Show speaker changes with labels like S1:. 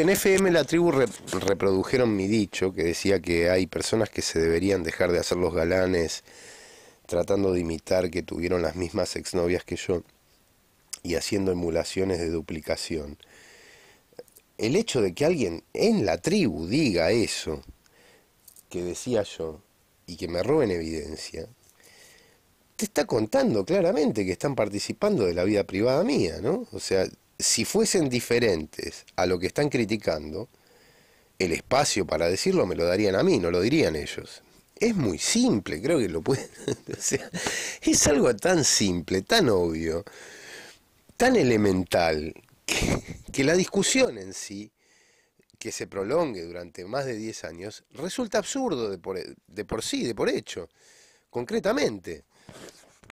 S1: En FM La Tribu reprodujeron mi dicho que decía que hay personas que se deberían dejar de hacer los galanes tratando de imitar que tuvieron las mismas exnovias que yo y haciendo emulaciones de duplicación. El hecho de que alguien en la tribu diga eso que decía yo y que me en evidencia, te está contando claramente que están participando de la vida privada mía, ¿no? O sea, si fuesen diferentes a lo que están criticando, el espacio para decirlo me lo darían a mí, no lo dirían ellos. Es muy simple, creo que lo pueden... es algo tan simple, tan obvio, tan elemental, que, la discusión en sí que se prolongue durante más de 10 años resulta absurdo de por, de por, sí, de por hecho, concretamente.